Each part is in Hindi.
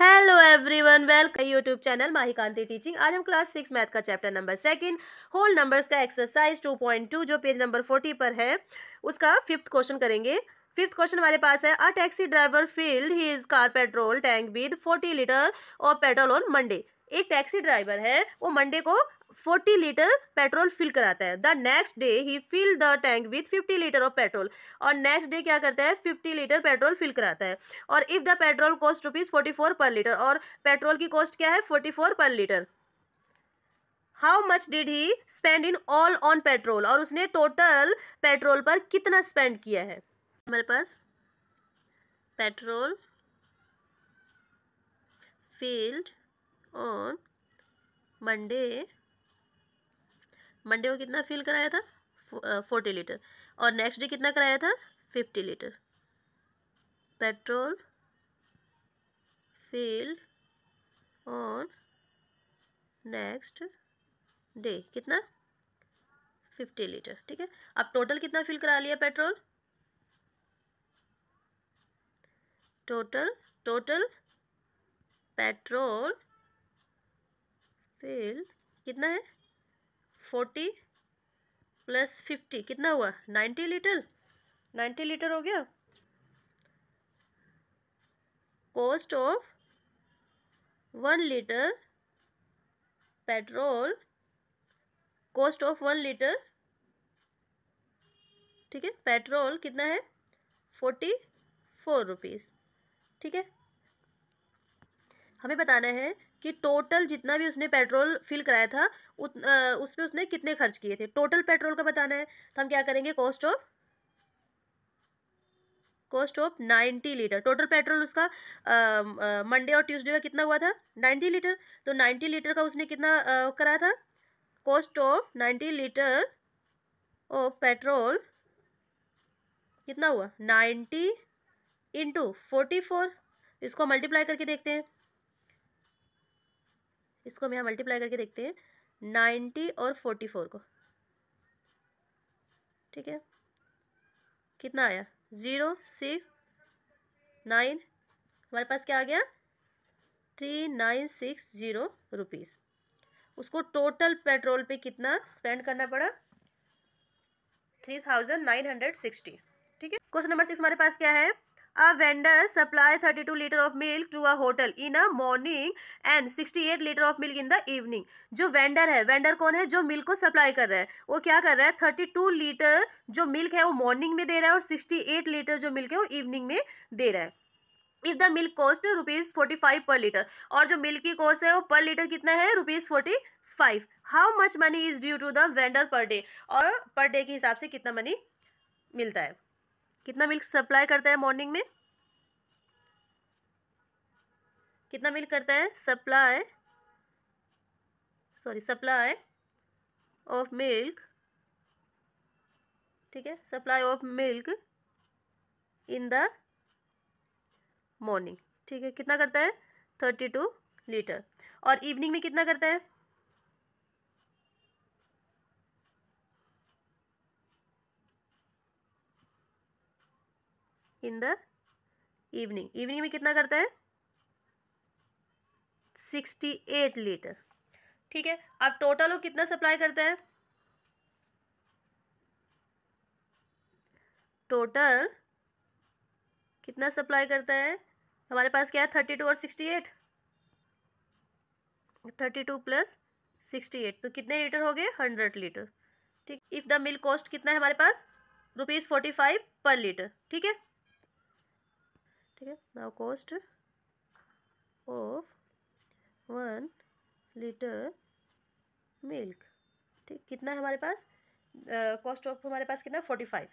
Hello everyone welcome YouTube channel Kanti teaching आज हम क्लास सिक्स मैथ का chapter number second whole numbers का एक्सरसाइज टू पॉइंट टू जो पेज नंबर फोर्टी पर है उसका फिफ्थ क्वेश्चन करेंगे फिफ्थ क्वेश्चन हमारे पास है a taxi driver filled he is car petrol tank with forty litre of petrol on Monday एक टैक्सी ड्राइवर है वो मंडे को फोर्टी लीटर पेट्रोल फिल कराता है the next day he fill the tank with fifty litre of petrol और नेक्स्ट डे क्या करता है फिफ्टी लीटर पेट्रोल फिल कराता है और if the petrol cost rupees forty four per litre और पेट्रोल की कॉस्ट क्या है forty four per litre how much did he spend in all on petrol और उसने टोटल पेट्रोल पर कितना स्पेंड किया है हमारे पास petrol filled on Monday Monday को कितना फिल कराया था फोर्टी लीटर और नेक्स्ट डे कितना कराया था fifty litre petrol fill on next day कितना फिफ्टी लीटर ठीक है अब टोटल कितना फिल करा लिया petrol total total petrol filled कितना है फोर्टी प्लस फिफ्टी कितना हुआ नाइन्टी लीटर नाइन्टी लीटर हो गया cost of one litre petrol cost of one litre ठीक है पेट्रोल कितना है फोर्टी फोर रुपीज़ ठीक है हमें बताना है कि टोटल जितना भी उसने पेट्रोल फिल कराया था उत उस पर उसने कितने खर्च किए थे टोटल पेट्रोल का बताना है तो हम क्या करेंगे cost of cost of ninety litre total petrol उसका मंडे और ट्यूसडे का कितना हुआ था नाइन्टी लीटर तो नाइन्टी लीटर का उसने कितना आ, कराया था cost of ninety litre of petrol कितना हुआ नाइन्टी इंटू फोर्टी फोर इसको मल्टीप्लाई करके देखते हैं इसको हम यहाँ मल्टीप्लाई करके देखते हैं नाइन्टी और फोर्टी फोर को ठीक है कितना आया ज़ीरो सिक्स नाइन हमारे पास क्या आ गया three nine six zero rupees उसको टोटल पेट्रोल पे कितना स्पेंड करना पड़ा three thousand nine hundred sixty ठीक है क्वेश्चन नंबर सिक्स हमारे पास क्या है A vendor supplied 32 liter of milk to a hotel in a morning and 68 liter of milk in the evening. जो वेंडर है वेंडर कौन है जो मिल्क को सप्लाई कर रहा है वो क्या कर रहा है 32 लीटर जो मिल्क है वो मॉर्निंग में दे रहा है और 68 लीटर जो मिल्क है वो इवनिंग में दे रहा है if the milk cost rupees forty five per litre और जो मिल्क की कॉस्ट है वो पर लीटर कितना है rupees forty five how much money is due to the vendor per day और पर डे के हिसाब से कितना मनी मिलता है कितना मिल्क सप्लाई करता है मॉर्निंग में कितना मिल्क करता है supply sorry supply of milk ठीक है supply of milk in the morning ठीक है कितना करता है थर्टी टू लीटर और इवनिंग में कितना करता है इन द इवनिंग इवनिंग में कितना करता है सिक्सटी एट लीटर ठीक है अब टोटल वो कितना सप्लाई करता है टोटल कितना सप्लाई करता है हमारे पास क्या है थर्टी टू और sixty eight thirty two plus sixty eight तो कितने लीटर हो गए हंड्रेड लीटर ठीक इफ़ द मिल्क कॉस्ट कितना है हमारे पास rupees forty five per litre ठीक है ठीक है now cost of one litre milk ठीक कितना है हमारे पास कॉस्ट uh, ऑफ हमारे पास कितना फोर्टी फाइव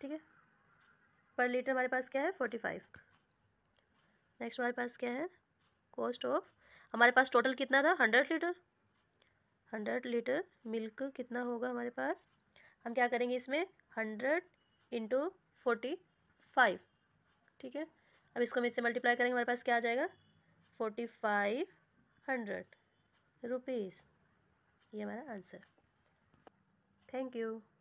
ठीक है पर लीटर हमारे पास क्या है फोर्टी फाइव नेक्स्ट हमारे पास क्या है कॉस्ट ऑफ हमारे पास टोटल कितना था hundred litre hundred litre milk कितना होगा हमारे पास हम क्या करेंगे इसमें हंड्रेड इंटू फोर्टी फाइव ठीक है अब इसको हम इससे मल्टीप्लाई करेंगे हमारे पास क्या आ जाएगा फोर्टी फाइव हंड्रेड रुपीज़ ये हमारा आंसर थैंक यू